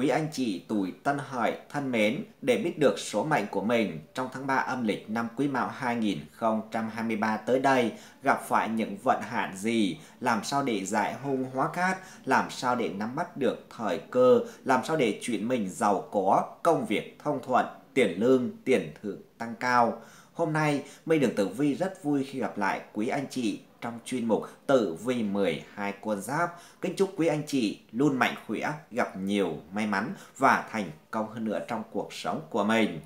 Quý anh chị tuổi Tân Hợi thân mến, để biết được số mệnh của mình trong tháng 3 âm lịch năm Quý Mão 2023 tới đây gặp phải những vận hạn gì, làm sao để giải hung hóa cát, làm sao để nắm bắt được thời cơ, làm sao để chuyện mình giàu có, công việc thông thuận, tiền lương, tiền thưởng tăng cao Hôm nay, Mây Đường Tử Vi rất vui khi gặp lại quý anh chị trong chuyên mục Tử Vi 12 quân giáp. Kính chúc quý anh chị luôn mạnh khỏe, gặp nhiều may mắn và thành công hơn nữa trong cuộc sống của mình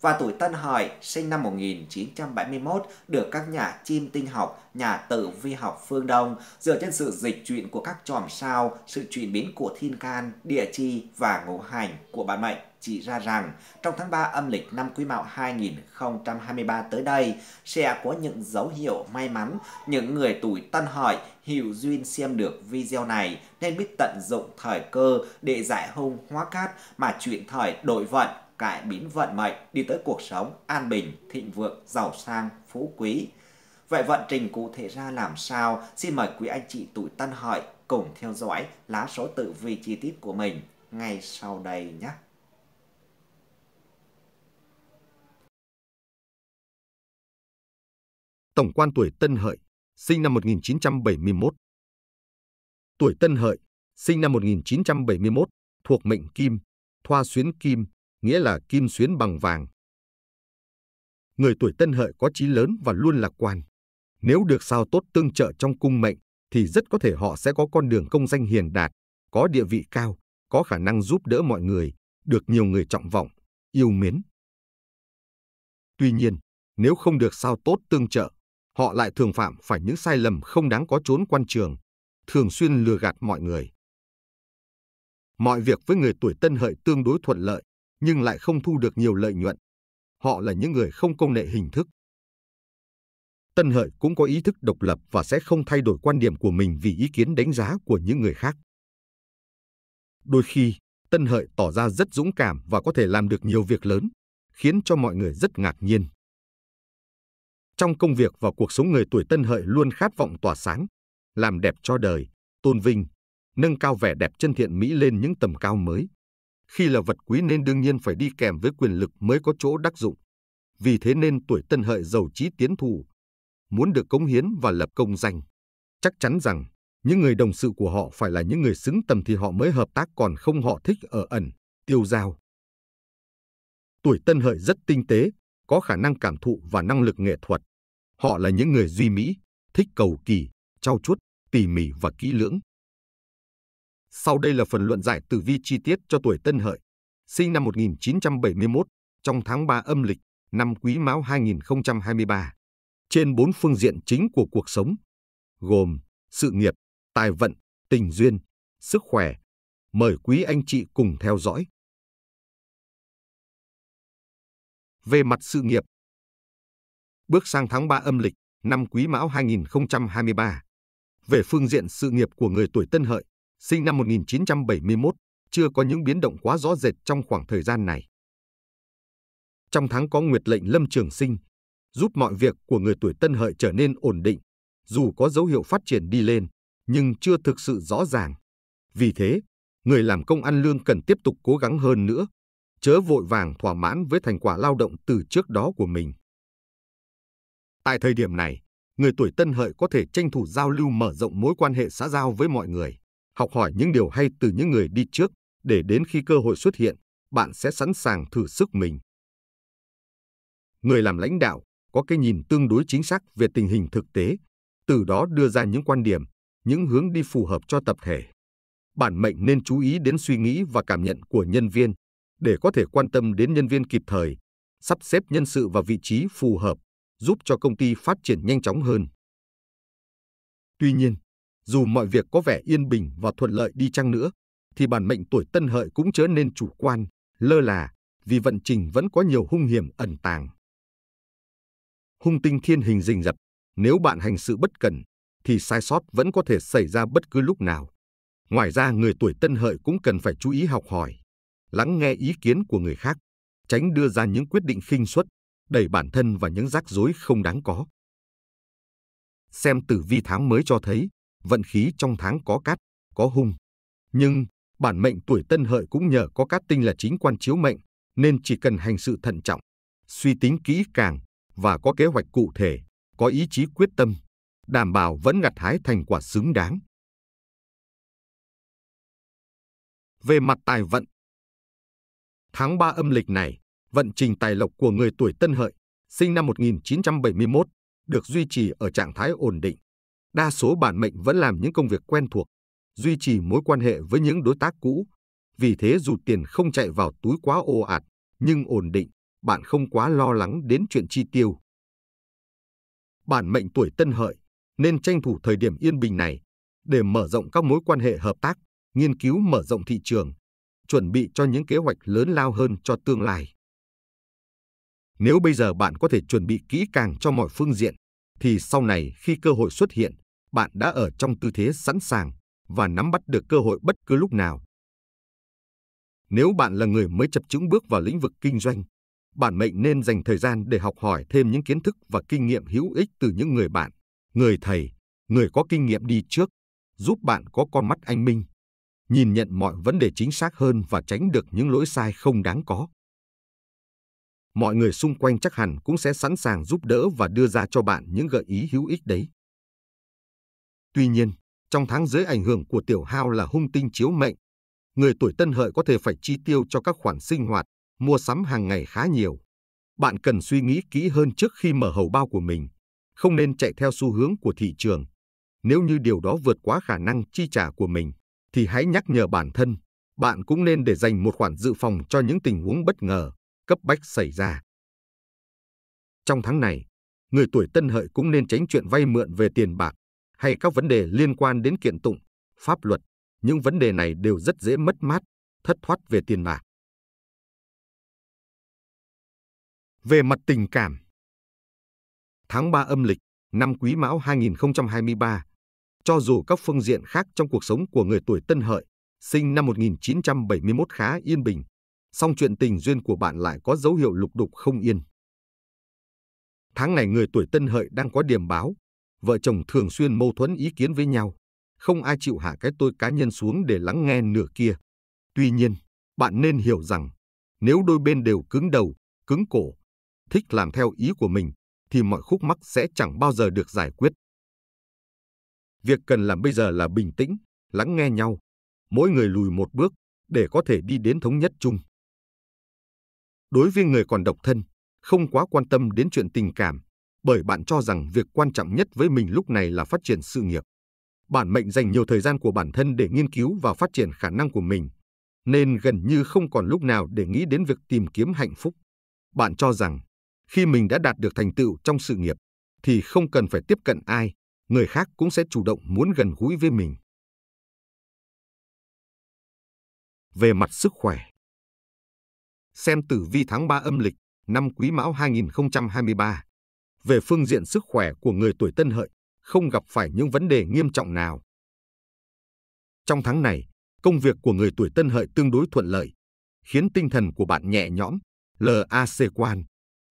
và tuổi Tân Hợi sinh năm 1971 được các nhà chim tinh học, nhà tử vi học phương Đông dựa trên sự dịch chuyển của các chòm sao, sự chuyển biến của thiên can, địa chi và ngũ hành của bản mệnh chỉ ra rằng trong tháng 3 âm lịch năm Quý Mão 2023 tới đây sẽ có những dấu hiệu may mắn. Những người tuổi Tân Hợi hiểu duyên xem được video này nên biết tận dụng thời cơ để giải hung hóa cát mà chuyện thời đổi vận cải biến vận mệnh đi tới cuộc sống an bình, thịnh vượng, giàu sang, phú quý. Vậy vận trình cụ thể ra làm sao? Xin mời quý anh chị tuổi Tân Hợi cùng theo dõi lá số tự vi chi tiết của mình ngay sau đây nhé. Tổng quan tuổi Tân Hợi, sinh năm 1971. Tuổi Tân Hợi, sinh năm 1971, thuộc mệnh Kim, Thoa xuyến Kim, nghĩa là kim xuyến bằng vàng. Người tuổi tân hợi có trí lớn và luôn lạc quan. Nếu được sao tốt tương trợ trong cung mệnh, thì rất có thể họ sẽ có con đường công danh hiền đạt, có địa vị cao, có khả năng giúp đỡ mọi người, được nhiều người trọng vọng, yêu mến. Tuy nhiên, nếu không được sao tốt tương trợ, họ lại thường phạm phải những sai lầm không đáng có trốn quan trường, thường xuyên lừa gạt mọi người. Mọi việc với người tuổi tân hợi tương đối thuận lợi, nhưng lại không thu được nhiều lợi nhuận. Họ là những người không công nghệ hình thức. Tân Hợi cũng có ý thức độc lập và sẽ không thay đổi quan điểm của mình vì ý kiến đánh giá của những người khác. Đôi khi, Tân Hợi tỏ ra rất dũng cảm và có thể làm được nhiều việc lớn, khiến cho mọi người rất ngạc nhiên. Trong công việc và cuộc sống người tuổi Tân Hợi luôn khát vọng tỏa sáng, làm đẹp cho đời, tôn vinh, nâng cao vẻ đẹp chân thiện mỹ lên những tầm cao mới khi là vật quý nên đương nhiên phải đi kèm với quyền lực mới có chỗ đắc dụng. Vì thế nên tuổi tân hợi giàu trí tiến thủ, muốn được cống hiến và lập công danh. Chắc chắn rằng, những người đồng sự của họ phải là những người xứng tầm thì họ mới hợp tác còn không họ thích ở ẩn, tiêu dao. Tuổi tân hợi rất tinh tế, có khả năng cảm thụ và năng lực nghệ thuật. Họ là những người duy mỹ, thích cầu kỳ, trau chuốt, tỉ mỉ và kỹ lưỡng. Sau đây là phần luận giải tử vi chi tiết cho tuổi Tân Hợi, sinh năm 1971, trong tháng 3 âm lịch, năm Quý Mão 2023, trên bốn phương diện chính của cuộc sống, gồm sự nghiệp, tài vận, tình duyên, sức khỏe. Mời quý anh chị cùng theo dõi. Về mặt sự nghiệp, bước sang tháng 3 âm lịch, năm Quý Mão 2023. Về phương diện sự nghiệp của người tuổi Tân Hợi, sinh năm 1971, chưa có những biến động quá rõ rệt trong khoảng thời gian này. Trong tháng có nguyệt lệnh Lâm Trường Sinh, giúp mọi việc của người tuổi Tân Hợi trở nên ổn định, dù có dấu hiệu phát triển đi lên, nhưng chưa thực sự rõ ràng. Vì thế, người làm công ăn lương cần tiếp tục cố gắng hơn nữa, chớ vội vàng thỏa mãn với thành quả lao động từ trước đó của mình. Tại thời điểm này, người tuổi Tân Hợi có thể tranh thủ giao lưu mở rộng mối quan hệ xã giao với mọi người học hỏi những điều hay từ những người đi trước để đến khi cơ hội xuất hiện, bạn sẽ sẵn sàng thử sức mình. Người làm lãnh đạo có cái nhìn tương đối chính xác về tình hình thực tế, từ đó đưa ra những quan điểm, những hướng đi phù hợp cho tập thể. Bản mệnh nên chú ý đến suy nghĩ và cảm nhận của nhân viên để có thể quan tâm đến nhân viên kịp thời, sắp xếp nhân sự và vị trí phù hợp, giúp cho công ty phát triển nhanh chóng hơn. Tuy nhiên, dù mọi việc có vẻ yên bình và thuận lợi đi chăng nữa, thì bản mệnh tuổi tân hợi cũng chớ nên chủ quan, lơ là, vì vận trình vẫn có nhiều hung hiểm ẩn tàng. Hung tinh thiên hình rình rập, nếu bạn hành sự bất cần, thì sai sót vẫn có thể xảy ra bất cứ lúc nào. Ngoài ra người tuổi tân hợi cũng cần phải chú ý học hỏi, lắng nghe ý kiến của người khác, tránh đưa ra những quyết định khinh suất, đẩy bản thân vào những rắc rối không đáng có. Xem tử vi tháng mới cho thấy, vận khí trong tháng có cát, có hung. Nhưng bản mệnh tuổi tân hợi cũng nhờ có cát tinh là chính quan chiếu mệnh, nên chỉ cần hành sự thận trọng, suy tính kỹ càng và có kế hoạch cụ thể, có ý chí quyết tâm, đảm bảo vẫn gặt hái thành quả xứng đáng. Về mặt tài vận, tháng 3 âm lịch này, vận trình tài lộc của người tuổi Tân Hợi, sinh năm 1971, được duy trì ở trạng thái ổn định, đa số bản mệnh vẫn làm những công việc quen thuộc, duy trì mối quan hệ với những đối tác cũ. Vì thế dù tiền không chạy vào túi quá ồ ạt, nhưng ổn định, bạn không quá lo lắng đến chuyện chi tiêu. Bản mệnh tuổi tân hợi nên tranh thủ thời điểm yên bình này để mở rộng các mối quan hệ hợp tác, nghiên cứu mở rộng thị trường, chuẩn bị cho những kế hoạch lớn lao hơn cho tương lai. Nếu bây giờ bạn có thể chuẩn bị kỹ càng cho mọi phương diện, thì sau này khi cơ hội xuất hiện, bạn đã ở trong tư thế sẵn sàng và nắm bắt được cơ hội bất cứ lúc nào. Nếu bạn là người mới chập chững bước vào lĩnh vực kinh doanh, bản mệnh nên dành thời gian để học hỏi thêm những kiến thức và kinh nghiệm hữu ích từ những người bạn, người thầy, người có kinh nghiệm đi trước, giúp bạn có con mắt anh minh, nhìn nhận mọi vấn đề chính xác hơn và tránh được những lỗi sai không đáng có. Mọi người xung quanh chắc hẳn cũng sẽ sẵn sàng giúp đỡ và đưa ra cho bạn những gợi ý hữu ích đấy. Tuy nhiên, trong tháng dưới ảnh hưởng của tiểu hao là hung tinh chiếu mệnh, người tuổi tân hợi có thể phải chi tiêu cho các khoản sinh hoạt, mua sắm hàng ngày khá nhiều. Bạn cần suy nghĩ kỹ hơn trước khi mở hầu bao của mình, không nên chạy theo xu hướng của thị trường. Nếu như điều đó vượt quá khả năng chi trả của mình, thì hãy nhắc nhở bản thân, bạn cũng nên để dành một khoản dự phòng cho những tình huống bất ngờ, cấp bách xảy ra. Trong tháng này, người tuổi tân hợi cũng nên tránh chuyện vay mượn về tiền bạc hay các vấn đề liên quan đến kiện tụng, pháp luật, những vấn đề này đều rất dễ mất mát, thất thoát về tiền bạc. Về mặt tình cảm Tháng 3 âm lịch, năm Quý Mão 2023, cho dù các phương diện khác trong cuộc sống của người tuổi Tân Hợi, sinh năm 1971 khá yên bình, song chuyện tình duyên của bạn lại có dấu hiệu lục đục không yên. Tháng này người tuổi Tân Hợi đang có điểm báo, vợ chồng thường xuyên mâu thuẫn ý kiến với nhau. Không ai chịu hạ cái tôi cá nhân xuống để lắng nghe nửa kia. Tuy nhiên, bạn nên hiểu rằng, nếu đôi bên đều cứng đầu, cứng cổ, thích làm theo ý của mình, thì mọi khúc mắc sẽ chẳng bao giờ được giải quyết. Việc cần làm bây giờ là bình tĩnh, lắng nghe nhau, mỗi người lùi một bước để có thể đi đến thống nhất chung. Đối với người còn độc thân, không quá quan tâm đến chuyện tình cảm, bởi bạn cho rằng việc quan trọng nhất với mình lúc này là phát triển sự nghiệp. Bản mệnh dành nhiều thời gian của bản thân để nghiên cứu và phát triển khả năng của mình, nên gần như không còn lúc nào để nghĩ đến việc tìm kiếm hạnh phúc. Bạn cho rằng khi mình đã đạt được thành tựu trong sự nghiệp thì không cần phải tiếp cận ai, người khác cũng sẽ chủ động muốn gần gũi với mình. Về mặt sức khỏe. Xem tử vi tháng 3 âm lịch năm Quý Mão 2023 về phương diện sức khỏe của người tuổi tân hợi không gặp phải những vấn đề nghiêm trọng nào. Trong tháng này, công việc của người tuổi tân hợi tương đối thuận lợi, khiến tinh thần của bạn nhẹ nhõm, LAC quan,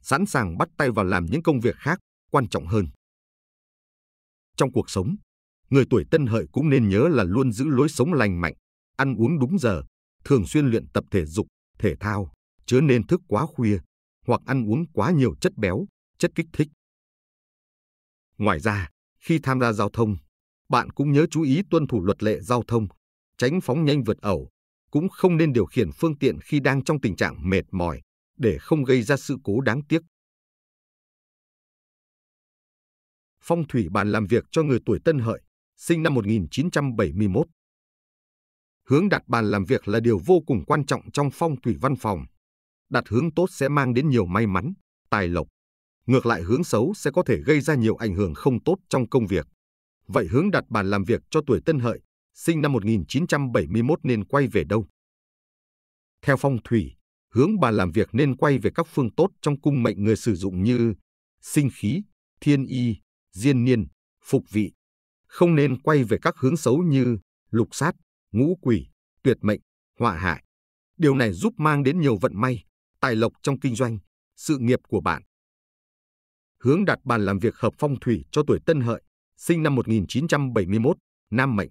sẵn sàng bắt tay vào làm những công việc khác quan trọng hơn. Trong cuộc sống, người tuổi tân hợi cũng nên nhớ là luôn giữ lối sống lành mạnh, ăn uống đúng giờ, thường xuyên luyện tập thể dục, thể thao, chớ nên thức quá khuya hoặc ăn uống quá nhiều chất béo, chất kích thích. Ngoài ra, khi tham gia giao thông, bạn cũng nhớ chú ý tuân thủ luật lệ giao thông, tránh phóng nhanh vượt ẩu, cũng không nên điều khiển phương tiện khi đang trong tình trạng mệt mỏi để không gây ra sự cố đáng tiếc. Phong thủy bàn làm việc cho người tuổi Tân Hợi, sinh năm 1971. Hướng đặt bàn làm việc là điều vô cùng quan trọng trong phong thủy văn phòng. Đặt hướng tốt sẽ mang đến nhiều may mắn, tài lộc, Ngược lại hướng xấu sẽ có thể gây ra nhiều ảnh hưởng không tốt trong công việc. Vậy hướng đặt bàn làm việc cho tuổi tân hợi, sinh năm 1971 nên quay về đâu? Theo phong thủy, hướng bàn làm việc nên quay về các phương tốt trong cung mệnh người sử dụng như sinh khí, thiên y, diên niên, phục vị. Không nên quay về các hướng xấu như lục sát, ngũ quỷ, tuyệt mệnh, họa hại. Điều này giúp mang đến nhiều vận may, tài lộc trong kinh doanh, sự nghiệp của bạn hướng đặt bàn làm việc hợp phong thủy cho tuổi Tân Hợi, sinh năm 1971, nam mệnh.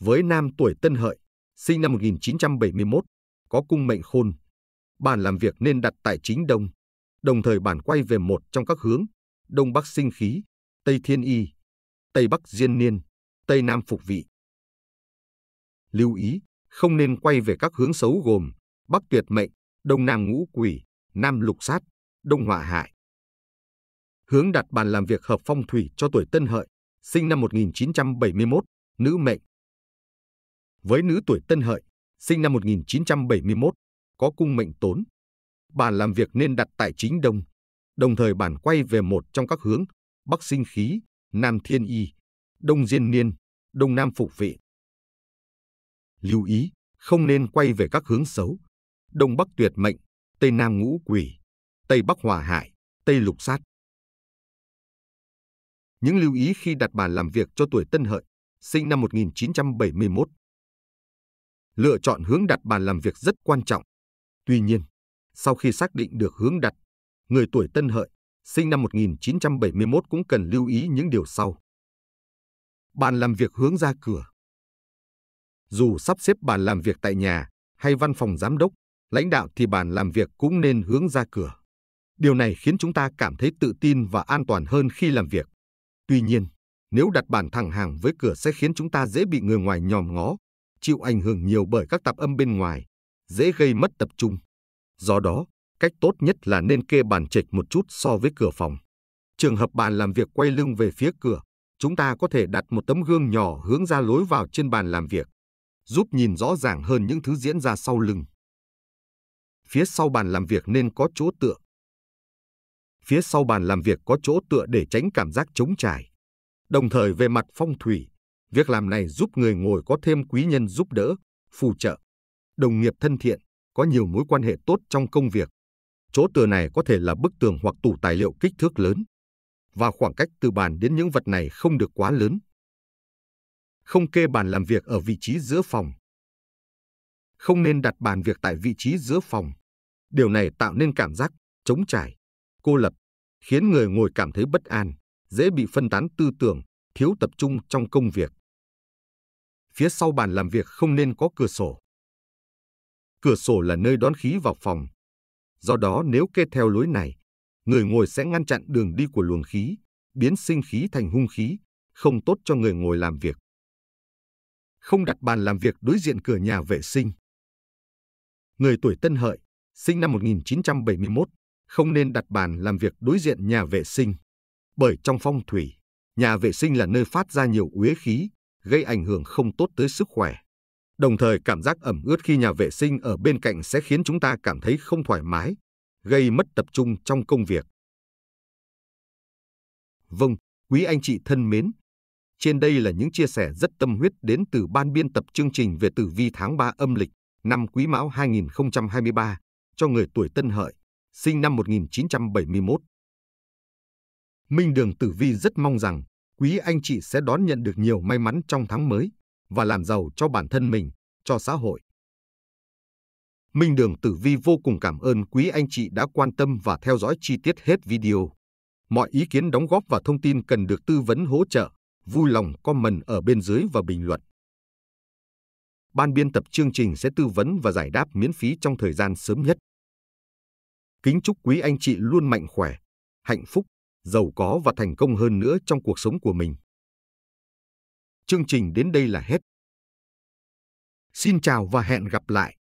Với nam tuổi Tân Hợi, sinh năm 1971, có cung mệnh khôn, bàn làm việc nên đặt tại chính đông, đồng thời bàn quay về một trong các hướng, đông bắc sinh khí, tây thiên y, tây bắc diên niên, tây nam phục vị. Lưu ý, không nên quay về các hướng xấu gồm bắc tuyệt mệnh, đông nam ngũ quỷ, nam lục sát, đông hỏa hại hướng đặt bàn làm việc hợp phong thủy cho tuổi Tân Hợi, sinh năm 1971, nữ mệnh. Với nữ tuổi Tân Hợi, sinh năm 1971, có cung mệnh tốn. Bàn làm việc nên đặt tại chính đông, đồng thời bàn quay về một trong các hướng, bắc sinh khí, nam thiên y, đông diên niên, đông nam phục vị. Lưu ý, không nên quay về các hướng xấu, đông bắc tuyệt mệnh, tây nam ngũ quỷ, tây bắc hòa hại, tây lục sát. Những lưu ý khi đặt bàn làm việc cho tuổi Tân Hợi, sinh năm 1971. Lựa chọn hướng đặt bàn làm việc rất quan trọng. Tuy nhiên, sau khi xác định được hướng đặt, người tuổi Tân Hợi, sinh năm 1971 cũng cần lưu ý những điều sau. Bàn làm việc hướng ra cửa. Dù sắp xếp bàn làm việc tại nhà hay văn phòng giám đốc, lãnh đạo thì bàn làm việc cũng nên hướng ra cửa. Điều này khiến chúng ta cảm thấy tự tin và an toàn hơn khi làm việc. Tuy nhiên, nếu đặt bàn thẳng hàng với cửa sẽ khiến chúng ta dễ bị người ngoài nhòm ngó, chịu ảnh hưởng nhiều bởi các tạp âm bên ngoài, dễ gây mất tập trung. Do đó, cách tốt nhất là nên kê bàn chệch một chút so với cửa phòng. Trường hợp bạn làm việc quay lưng về phía cửa, chúng ta có thể đặt một tấm gương nhỏ hướng ra lối vào trên bàn làm việc, giúp nhìn rõ ràng hơn những thứ diễn ra sau lưng. Phía sau bàn làm việc nên có chỗ tựa, phía sau bàn làm việc có chỗ tựa để tránh cảm giác trống trải. Đồng thời về mặt phong thủy, việc làm này giúp người ngồi có thêm quý nhân giúp đỡ, phù trợ, đồng nghiệp thân thiện, có nhiều mối quan hệ tốt trong công việc. Chỗ tựa này có thể là bức tường hoặc tủ tài liệu kích thước lớn. Và khoảng cách từ bàn đến những vật này không được quá lớn. Không kê bàn làm việc ở vị trí giữa phòng. Không nên đặt bàn việc tại vị trí giữa phòng. Điều này tạo nên cảm giác trống trải, cô lập khiến người ngồi cảm thấy bất an, dễ bị phân tán tư tưởng, thiếu tập trung trong công việc. Phía sau bàn làm việc không nên có cửa sổ. Cửa sổ là nơi đón khí vào phòng. Do đó nếu kê theo lối này, người ngồi sẽ ngăn chặn đường đi của luồng khí, biến sinh khí thành hung khí, không tốt cho người ngồi làm việc. Không đặt bàn làm việc đối diện cửa nhà vệ sinh. Người tuổi Tân Hợi, sinh năm 1971, không nên đặt bàn làm việc đối diện nhà vệ sinh. Bởi trong phong thủy, nhà vệ sinh là nơi phát ra nhiều uế khí, gây ảnh hưởng không tốt tới sức khỏe. Đồng thời cảm giác ẩm ướt khi nhà vệ sinh ở bên cạnh sẽ khiến chúng ta cảm thấy không thoải mái, gây mất tập trung trong công việc. Vâng, quý anh chị thân mến, trên đây là những chia sẻ rất tâm huyết đến từ ban biên tập chương trình về tử vi tháng 3 âm lịch năm Quý Mão 2023 cho người tuổi Tân Hợi sinh năm 1971. Minh Đường Tử Vi rất mong rằng quý anh chị sẽ đón nhận được nhiều may mắn trong tháng mới và làm giàu cho bản thân mình, cho xã hội. Minh Đường Tử Vi vô cùng cảm ơn quý anh chị đã quan tâm và theo dõi chi tiết hết video. Mọi ý kiến đóng góp và thông tin cần được tư vấn hỗ trợ, vui lòng comment ở bên dưới và bình luận. Ban biên tập chương trình sẽ tư vấn và giải đáp miễn phí trong thời gian sớm nhất. Kính chúc quý anh chị luôn mạnh khỏe, hạnh phúc, giàu có và thành công hơn nữa trong cuộc sống của mình. Chương trình đến đây là hết. Xin chào và hẹn gặp lại!